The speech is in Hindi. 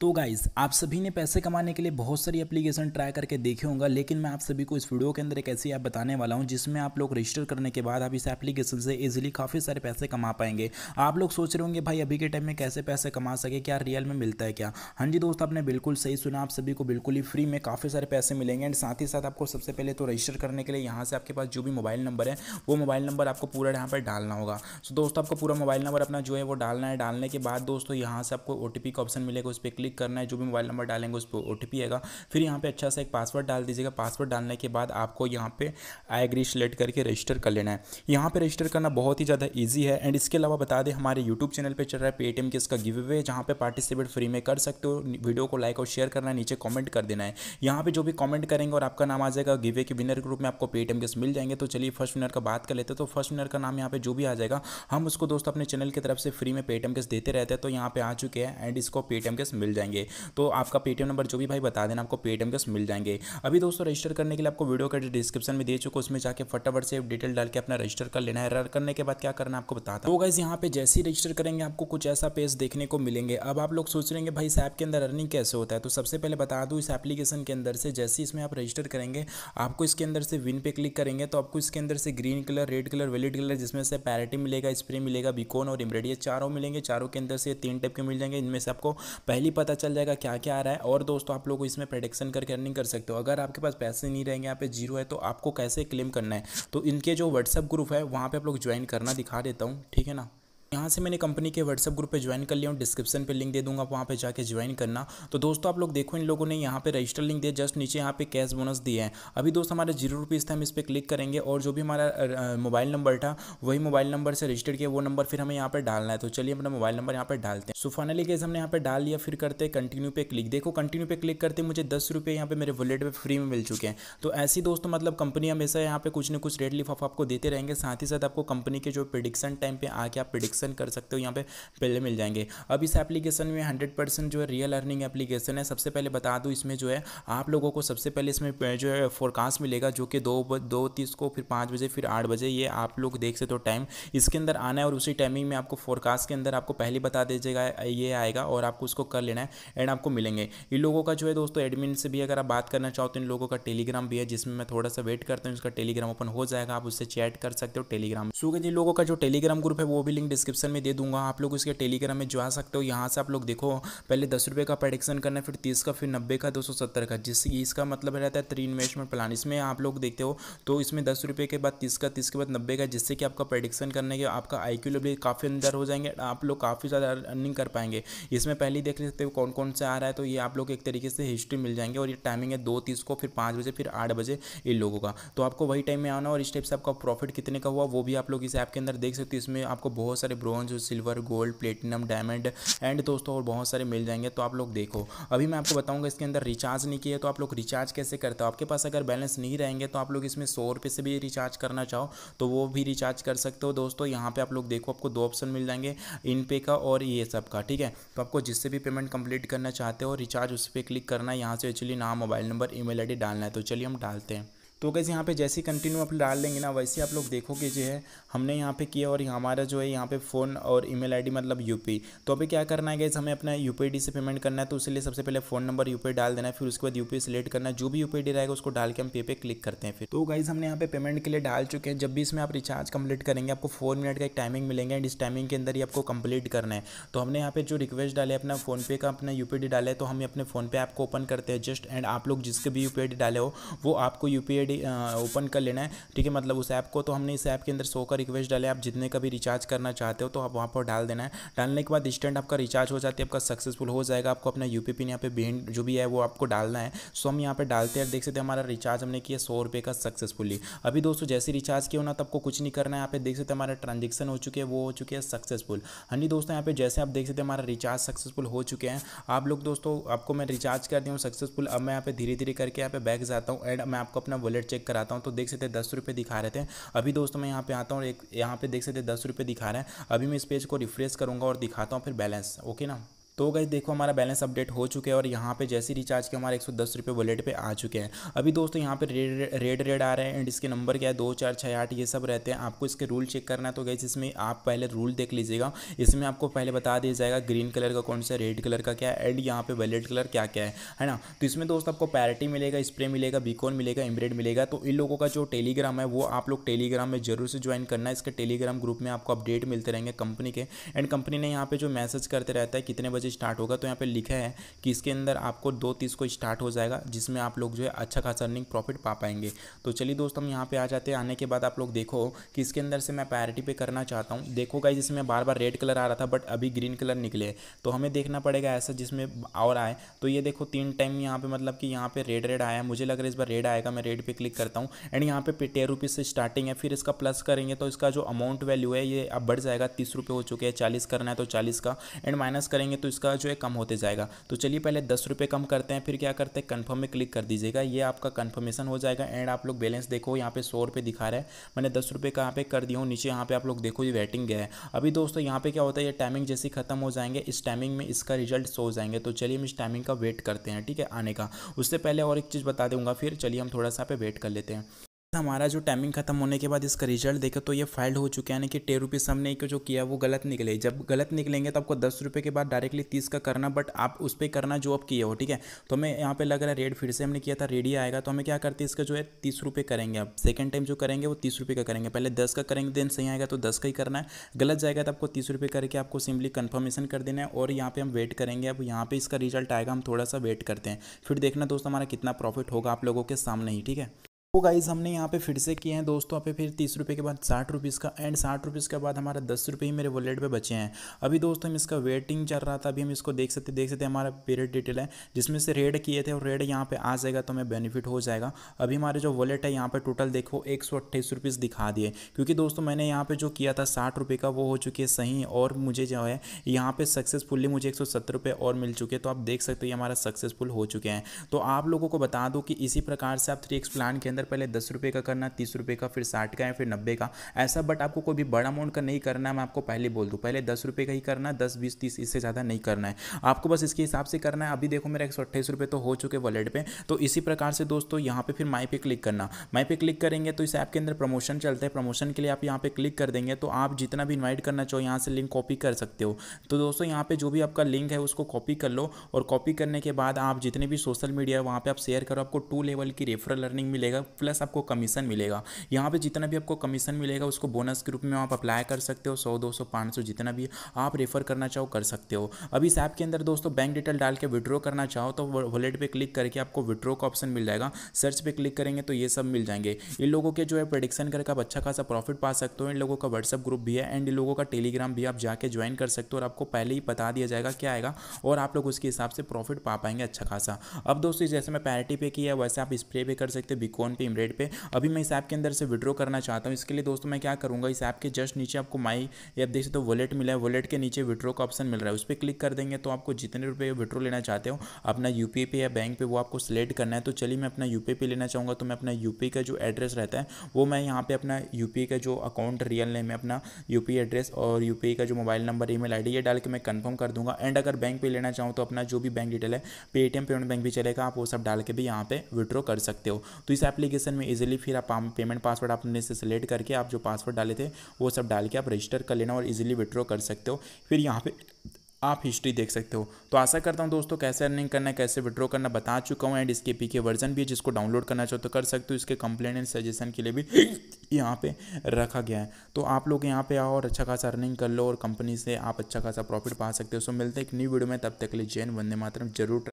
तो गाइज़ आप सभी ने पैसे कमाने के लिए बहुत सारी एप्लीकेशन ट्राई करके देखे होंगे लेकिन मैं आप सभी को इस वीडियो के अंदर एक ऐसी ऐप बताने वाला हूँ जिसमें आप लोग रजिस्टर करने के बाद आप इस एप्लीकेशन से इजीली काफ़ी सारे पैसे कमा पाएंगे आप लोग सोच रहे होंगे भाई अभी के टाइम में कैसे पैसे कमा सके क्या रियल में मिलता है क्या हाँ जी दोस्त आपने बिल्कुल सही सुना आप सभी को बिल्कुल ही फ्री में काफ़ी सारे पैसे मिलेंगे एंड साथ ही साथ आपको सबसे पहले तो रजिस्टर करने के लिए यहाँ से आपके पास जो भी मोबाइल नंबर है वो मोबाइल नंबर आपको पूरा यहाँ पर डालना होगा सो दोस्तों आपको पूरा मोबाइल नंबर अपना जो है वो डालना है डालने के बाद दोस्तों यहाँ से आपको ओ का ऑप्शन मिलेगा उस पर क्लिक क्लिक करना है जो भी मोबाइल नंबर डालेंगे उस पर ओ आएगा फिर यहाँ पर अच्छा सा एक पासवर्ड डाल दीजिएगा पासवर्ड डालने के बाद आपको यहाँ पर आई एग्री सेलेक्ट करके रजिस्टर कर लेना है यहाँ पर रजिस्टर करना बहुत ही ज़्यादा ईजी है एंड इसके अलावा बता दें हमारे यूट्यूब चैनल पर चल रहा है पेटीएम के इसका गिव अवे जहाँ पर पार्टिसिपेट फ्री में कर सकते हो वीडियो को लाइक और शेयर करना है नीचे कॉमेंट कर देना है यहाँ पर जो भी कॉमेंट करेंगे और आपका नाम आ जाएगा गिवे के विनर ग्रुप में आपको पेटीएम के मिल जाएंगे तो चलिए फर्स्ट विनर का बात कर लेते हैं तो फर्स्ट विनर का नाम यहाँ पर जो भी आ जाएगा हम उसको दोस्तों अपने चैनल की तरफ से फ्री में पेटीएम के देते रहते हैं तो यहाँ पे आ चुके हैं एंड इसको पेटीएम केस मिल जाएंगे तो आपका पेटीएम नंबर जो भी भाई बता देना आपको पेटीएम के मिल जाएंगे अभी दोस्तों रजिस्टर करने के लिए आपको वीडियो का डिस्क्रिप्शन में दे चुका उसमें जाकर फटाफट से डिटेल डाल के अपना रजिस्टर कर लेना है रर करने के बाद क्या करना आपको बताता हूँ गाइज तो यहाँ पे जैसे ही रजिस्टर करेंगे आपको कुछ ऐसा पेज देखने को मिलेंगे अब आप लोग सोच रहे भाई इस ऐप के अंदर अर्निंग कैसे होता है तो सबसे पहले बता दूँ इस एप्लीकेशन के अंदर से जैसे इसमें आप रजिस्टर करेंगे आपको इसके अंदर से विन पे क्लिक करेंगे तो आपको इसके अंदर से green colour red colour valid colour जिसमें से पैरिटी मिलेगा स्प्रे मिलेगा बिकॉन और एम्ब्रेडियर चारों मिलेंगे चारों के अंदर से तीन टाइप के मिल जाएंगे इनमें से आपको पहली पता पता चल जाएगा क्या क्या आ रहा है और दोस्तों आप लोग इसमें प्रडिक्शन करके अर्निंग कर सकते हो अगर आपके पास पैसे नहीं रहेंगे यहाँ पे जीरो है तो आपको कैसे क्लेम करना है तो इनके जो व्हाट्सअप ग्रुप है वहाँ पर आप लोग ज्वाइन करना दिखा देता हूँ ठीक है ना यहाँ से मैंने कंपनी के व्हाट्सअप ग्रुप पे ज्वाइन कर लिया हूँ डिस्क्रिप्शन पे लिंक दे दूंगा वहाँ पे जाके ज्वाइन करना तो दोस्तों आप लोग देखो इन लोगों ने यहाँ पे रजिस्टर लिंक दिया जस्ट नीचे यहाँ पे कैश बोनस दिए हैं अभी दोस्त हमारे जीरो रुपीज़ थे हम इस पर क्लिक करेंगे और जो भी हमारा मोबाइल नंबर था वही मोबाइल नंबर से रजिस्टर किया वो नंबर फिर हमें यहाँ पर डालना है तो चलिए अपना मोबाइल नंबर यहाँ पर डालते हैं सो फाइनली कैसे हमने यहाँ पर डाल लिया फिर करते कंटिन्यू पे क्लिक देखो कंटिन्यू पे क्लिक करते मुझे दस रुपये यहाँ पे मेरे वॉलेट पर फ्री में मिल चुके हैं तो ऐसी दोस्तों मतलब कंपनी हमेशा यहाँ पे कुछ ना कुछ रेट लिफाफ आपको देते रहेंगे साथ ही साथ आपको कंपनी के जो प्रिडिक्शन टाइम पर आके आप प्रिडिक्शन सेलेक्शन कर सकते हो यहाँ पे पहले मिल जाएंगे अब इस एप्लीकेशन में हंड्रेड परसेंट जो है रियल अर्निंग एप्लीकेशन है सबसे पहले बता दूँ इसमें जो है आप लोगों को सबसे पहले इसमें जो है फोरकास्ट मिलेगा जो कि दो दो तीस को फिर पाँच बजे फिर आठ बजे ये आप लोग देख सकते हो टाइम इसके अंदर आना है और उसी टाइमिंग में आपको फोरकास्ट के अंदर आपको पहले बता दीजिएगा ये आएगा और आपको उसको कर लेना है एंड आपको मिलेंगे इन लोगों का जो है दोस्तों एडमिन से भी अगर आप बात करना चाहो तो इन लोगों का टेलीग्राम भी है जिसमें मैं थोड़ा सा वेट करता हूँ उसका टेलीग्राम ओपन हो जाएगा आप उससे चैट कर सकते हो टेलीग्राम सो जिन लोगों का जो टेलीग्राम ग्रुप है वो भी लिंक डिस्क्रिप डिस्क्रिप्शन में दे दूंगा आप लोग उसके टेलीग्राम में जा सकते हो यहाँ से आप लोग देखो पहले दस रुपये का प्रडिक्शन करना फिर तीस का फिर नब्बे का दो सौ सत्तर का जिससे इसका मतलब रहता है थ्री इन्वेस्टमेंट प्लान इसमें आप लोग देखते हो तो इसमें दस रुपये के बाद तीस का तीस के बाद नब्बे का जिससे कि आपका प्रडिक्शन करने के आपका आई क्यू लेवल काफ़ी अंदर हो जाएंगे आप लोग काफ़ी ज़्यादा अर्निंग कर पाएंगे इसमें पहले देख सकते हो कौन कौन से आ रहा है तो ये आप लोग एक तरीके से हिस्ट्री मिल जाएंगे और ये टाइमिंग है दो तीस को फिर पाँच बजे फिर आठ बजे इन लोगों का तो आपको वही टाइम में आना और इस टाइप से आपका प्रॉफिट कितने का हुआ वो भी आप लोग इस ऐप के अंदर देख सकते हो इसमें आपको बहुत सारे bronze silver gold platinum diamond and दोस्तों और बहुत सारे मिल जाएंगे तो आप लोग देखो अभी मैं आपको बताऊंगा इसके अंदर रिचार्ज नहीं किया तो आप लोग रिचार्ज कैसे करते हो आपके पास अगर बैलेंस नहीं रहेंगे तो आप लोग इसमें सौ रुपये से भी रिचार्ज करना चाहो तो वो भी रिचार्ज कर सकते हो दोस्तों यहाँ पर आप लोग देखो आपको दो ऑप्शन मिल जाएंगे इन पे का और ये सब का ठीक है तो आपको जिससे भी पेमेंट कंप्लीट करना चाहते हो रिचार्ज उस पर क्लिक करना है यहाँ से एक्चुअली नाम मोबाइल नंबर ई मेल डालना है तो चलिए हम डालते हैं तो कैसे यहाँ पे जैसे कंटिन्यू आप डाल लेंगे ना वैसे आप लोग देखोगे जो है हमने यहाँ पे किया और हमारा जो है यहाँ पे फ़ोन और ईमेल आईडी मतलब यूपी तो अभी क्या करना है गैस हमें अपना पी से पेमेंट करना है तो उसके लिए सबसे पहले फ़ोन नंबर यूपी डाल देना है फिर उसके बाद यूपी सिलेक्ट करना है जो भी यूपी रहेगा उसको डाल के हम पे पे क्लिक करते हैं फिर तो गाइज़ हमने यहाँ पे पेमेंट के लिए डाल चुके हैं जब भी इसमें आप रिचार्ज कंप्लीट करेंगे आपको फोर मिनट का एक टाइमिंग मिलेंगे एंड इस टाइमिंग के अंदर ही आपको कंप्लीट करना है तो हमने यहाँ पे जो रिक्वेस्ट डाले अपना फ़ोनपे का अपना यू डाले तो हम अपने फ़ोनपे ऐप को ओपन करते हैं जस्ट एंड आप लोग जिसके भी यू डाले हो वो आपको यू ऑलरेडी ओपन uh, कर लेना है ठीक है मतलब उस ऐप को तो हमने इस ऐप के अंदर सो का रिक्वेस्ट डाले आप जितने का भी रिचार्ज करना चाहते हो तो आप वहाँ पर डाल देना है डालने के बाद इंस्टेंट आपका रिचार्ज हो जाती है आपका सक्सेसफुल हो जाएगा आपको अपना यू पी पिन यहाँ पे बिन जो भी है वो आपको डालना है सो हम यहाँ पर डालते हैं देख सकते हैं हमारा रिचार्ज हमने किया सौ रुपये का सक्सेसफुली अभी दोस्तों जैसे रिचार्ज किया होना तो आपको कुछ नहीं करना है यहाँ पे देख सकते हमारा ट्रांजेक्शन हो चुके हैं वो हो चुके हैं सक्सेसफुल हाँ जी दोस्तों यहाँ पे जैसे आप देख सकते हमारा रिचार्ज सक्सेसफुल हो चुके हैं आप लोग दोस्तों आपको मैं रिचार्ज कर दी हूँ सक्सेसफुल अब मैं यहाँ पे धीरे धीरे करके यहाँ पे बैक जाता हूँ एंड मैं आपको अपना वॉलेट रेट चेक कराता हूँ तो देख सकते दस रुपये दिखा रहे थे अभी दोस्तों मैं यहाँ पे आता हूँ एक यहाँ पे देख सकते दस रुपये दिखा रहे हैं अभी मैं इस पेज को रिफ्रेश करूँगा और दिखाता हूँ फिर बैलेंस ओके ना तो गई देखो हमारा बैलेंस अपडेट हो चुके हैं और यहाँ पे जैसे रिचार्ज के हमारे एक सौ दस रुपये वॉलेट पर आ चुके हैं अभी दोस्तों यहाँ पे रेड रेड रेड आ रहे हैं एंड इसके नंबर क्या है दो चार छः आठ ये सब रहते हैं आपको इसके रूल चेक करना है तो गई इसमें आप पहले रूल देख लीजिएगा इसमें आपको पहले बता दिया जाएगा ग्रीन कलर का कौन सा रेड कलर का क्या है एंड यहाँ पे वॉलेट कलर क्या क्या है है ना तो इसमें दोस्तों आपको पैरिटी मिलेगा स्प्रे मिलेगा बीकॉन मिलेगा एम्ब्रेड मिलेगा तो इन लोगों का जो टेलीग्राम है वो आप लोग टेलीग्राम में जरूर से ज्वाइन करना है इसके टेलीग्राम ग्रुप में आपको अपडेट मिलते रहेंगे कंपनी के एंड कंपनी ने यहाँ पे जो मैसेज करते रहता है कितने बजे से स्टार्ट होगा तो यहाँ पे लिखा है कि इसके अंदर आपको दो तीस को स्टार्ट हो जाएगा जिसमें आप लोग जो है अच्छा खासा अर्निंग प्रॉफिट पा पाएंगे तो चलिए दोस्तों हम यहाँ पे आ जाते हैं आने के बाद आप लोग देखो कि इसके अंदर से मैं पैरिटी पे करना चाहता हूँ देखोगा जिसमें बार बार रेड कलर आ रहा था बट अभी ग्रीन कलर निकले तो हमें देखना पड़ेगा ऐसा जिसमें और आए तो ये देखो तीन टाइम यहाँ पर मतलब कि यहाँ पर रेड रेड आया मुझे लग रहा है इस बार रेड आएगा मैं रेड पर क्लिक करता हूँ एंड यहाँ पे टेन से स्टार्टिंग है फिर इसका प्लस करेंगे तो इसका जो अमाउंट वैल्यू है ये अब बढ़ जाएगा तीस हो चुके हैं चालीस करना है तो चालीस का एंड माइनस करेंगे तो उसका जो है कम होते जाएगा तो चलिए पहले दस रुपये कम करते हैं फिर क्या करते हैं कन्फर्म में क्लिक कर दीजिएगा ये आपका कन्फर्मेशन हो जाएगा एंड आप लोग बैलेंस देखो यहाँ पे सौ रुपये दिखा रहा है मैंने दस रुपये कहाँ पर कर दिया हूँ नीचे यहाँ पे आप लोग देखो ये वेटिंग गया है अभी दोस्तों यहाँ पे क्या होता है ये टाइमिंग जैसे खत्म हो जाएंगे इस टाइमिंग में इसका रिजल्ट सो हो जाएंगे तो चलिए हम इस टाइमिंग का वेट करते हैं ठीक है आने का उससे पहले और एक चीज़ बता दूंगा फिर चलिए हम थोड़ा सा पे वेट कर लेते हैं हमारा जो टाइमिंग खत्म होने के बाद इसका रिजल्ट देखा तो ये फाइल्ड हो चुका है यानी कि टेन रुपीज़ हमने जो किया वो गलत निकले जब गलत निकलेंगे तो आपको दस रुपये के बाद डायरेक्टली तीस का करना बट आप उस पर करना जो आप किए हो ठीक है तो हमें यहाँ पे लग रहा है रेड फिर से हमने किया था रेड ही आएगा तो हमें क्या करते हैं इसका जो है तीस रुपये करेंगे आप सेकेंड टाइम जो करेंगे वो तीस रुपये का करेंगे पहले दस का करेंगे देन सही आएगा तो दस का ही करना है गलत जाएगा तो आपको तीस रुपये करके आपको सिम्पली कन्फर्मेशन कर देना है और यहाँ पर हम वेट करेंगे अब यहाँ पर इसका रिजल्ट आएगा हम थोड़ा सा वेट करते हैं फिर देखना दोस्तों हमारा कितना प्रॉफिट होगा आप लोगों के सामने ही ठीक है वो तो गाइज़ हमने यहाँ पे फिर से किए हैं दोस्तों यहाँ पे फिर तीस रुपये के बाद साठ रुपीज़ का एंड साठ रुपीज़ के बाद हमारा दस रुपये ही मेरे वॉलेट पे बचे हैं अभी दोस्तों हम इसका वेटिंग चल रहा था अभी हम इसको देख सकते देख सकते हमारा पीरियड डिटेल है जिसमें से रेड किए थे और रेड यहाँ पे आ जाएगा तो हमें बेनिफिट हो जाएगा अभी हमारे जो वॉलेट है यहाँ पर टोटल देखो एक दिखा दिए क्योंकि दोस्तों मैंने यहाँ पर जो किया था साठ का वो हो चुकी है सही और मुझे जो है यहाँ पर सक्सेसफुल्ली मुझे एक और मिल चुके हैं तो आप देख सकते हो ये हमारा सक्सेसफुल हो चुके हैं तो आप लोगों को बता दो कि इसी प्रकार से आप थ्री एक्स प्लान के अंदर पहले दस रुपये का करना तीस रुपये का फिर साठ का या फिर नब्बे का ऐसा बट आपको कोई भी बड़ा अमाउंट का नहीं करना है मैं आपको पहले बोल दूँ पहले दस रुपये का ही करना दस बीस तीस इससे ज़्यादा नहीं करना है आपको बस इसके हिसाब से करना है अभी देखो मेरा एक सौ अट्ठाईस तो हो चुके वॉलेट पर तो इसी प्रकार से दोस्तों यहाँ पर फिर माई पे क्लिक करना माई पे क्लिक करेंगे तो इस ऐप के अंदर प्रमोशन चलते हैं प्रमोशन के लिए आप यहाँ पर क्लिक कर देंगे तो आप जितना भी इन्वाइट करना चाहो यहाँ से लिंक कॉपी कर सकते हो तो दोस्तों यहाँ पे जो भी आपका लिंक है उसको कॉपी कर लो और कॉपी करने के बाद आप जितने भी सोशल मीडिया है वहाँ पे आप शेयर करो आपको टू लेवल की रेफरल लर्निंग मिलेगा प्लस आपको कमीशन मिलेगा यहाँ पे जितना भी आपको कमीशन मिलेगा उसको बोनस के रूप में आप अप्लाई कर सकते हो सौ दो सौ पाँच सौ जितना भी आप रेफर करना चाहो कर सकते हो अब इस ऐप के अंदर दोस्तों बैंक डिटेल डाल के विड्रॉ करना चाहो तो वॉलेट पर क्लिक करके आपको विड्रॉ का ऑप्शन मिल जाएगा सर्च पर क्लिक करेंगे तो ये सब मिल जाएंगे इन लोगों के जो है प्रडिक्शन करके आप अच्छा खासा प्रॉफिट पा सकते हो इन लोगों का व्हाट्सअप ग्रुप भी है एंड इन लोगों का टेलीग्राम भी आप जाके ज्वाइन कर सकते हो और आपको पहले ही बता दिया जाएगा क्या आएगा और आप लोग उसके हिसाब से प्रॉफिट पा पाएंगे अच्छा खासा अब दोस्तों जैसे मैं पैरिटी पे किया वैसे आप स्प्रे भी कर सकते हो बिकॉन पे इमरेड पे अभी मैं इस ऐप के अंदर से विड्रॉ करना चाहता हूँ इसके लिए दोस्तों मैं क्या करूँगा इस ऐप के जस्ट नीचे आपको माई ऐप देख सकते हो तो वॉलेट मिला है वॉलेट के नीचे विड्रो का ऑप्शन मिल रहा है उस पर क्लिक कर देंगे तो आपको जितने रुपये विड्रो लेना चाहते हो अपना यू पे या बैंक पे वो आपको सिलेक्ट करना है तो चलिए मैं अपना यू पे लेना चाहूँगा तो मैं अपना यू का जो एड्रेस रहता है वो मैं यहाँ पर अपना यू का जो अकाउंट रियल नेम है अपना यू एड्रेस और यू का जो मोबाइल नंबर ई मेल आई ये डाल के मैं कन्फर्म कर दूँगा एंड अगर बैंक पे लेना चाहूँ तो अपना जो भी बैंक डिटेल है पेटीएम पेमेंट बैंक भी चलेगा आप वो सब डाल के भी यहाँ पे विड्रो कर सकते हो तो इस ऐप एप्लीकेशन में इजीली फिर आप पेमेंट पासवर्ड आपने से सिलेक्ट करके आप जो पासवर्ड डाले थे वो सब डाल के आप रजिस्टर कर लेना और इजिली विड्रॉ कर सकते हो फिर यहाँ पे आप हिस्ट्री देख सकते हो तो आशा करता हूँ दोस्तों कैसे अर्निंग करना है कैसे विड्रॉ करना बता चुका हूँ एंड इसके पी के वर्जन भी है जिसको डाउनलोड करना चाहो तो कर सकते हो इसके कंप्लेन एंड सजेशन के लिए भी यहाँ पे रखा गया है तो आप लोग यहाँ पे आओ और अच्छा खासा अर्निंग कर लो और कंपनी से आप अच्छा खासा प्रॉफिट पा सकते हो सो मिलते हैं एक न्यू वीडियो में तब तक के लिए जैन वंदे मातरम जरूर